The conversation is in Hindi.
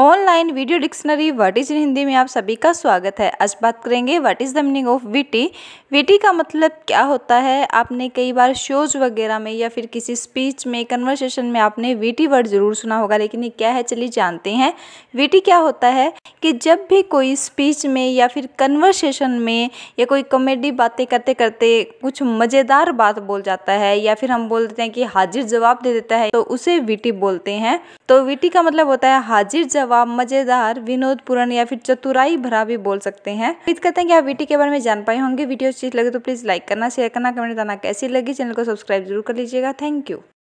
online video dictionary what is in Hindi में आप सभी का स्वागत है आज बात करेंगे what is the meaning of VT VT का मतलब क्या होता है आपने कई बार शोज वगैरह में या फिर किसी स्पीच में कन्वर्सेशन में आपने वीटी वर्ड ज़रूर सुना होगा लेकिन ये क्या है चलिए जानते हैं वीटी क्या होता है कि जब भी कोई स्पीच में या फिर कन्वर्सेशन में या कोई कॉमेडी बातें करते करते कुछ मज़ेदार बात बोल जाता है या फिर हम बोल देते हैं कि हाजिर जवाब दे देता है तो उसे वीटी बोलते हैं तो वीटी का मतलब होता है हाजिर जवाब मजेदार विनोदपूर्ण या फिर चतुराई भरा भी बोल सकते हैं उम्मीद करते हैं कि आप वीटी के बारे में जान पाए होंगे वीडियो अच्छी लगे तो प्लीज लाइक करना शेयर करना कमेंट करना कैसी लगी चैनल को सब्सक्राइब जरूर कर लीजिएगा थैंक यू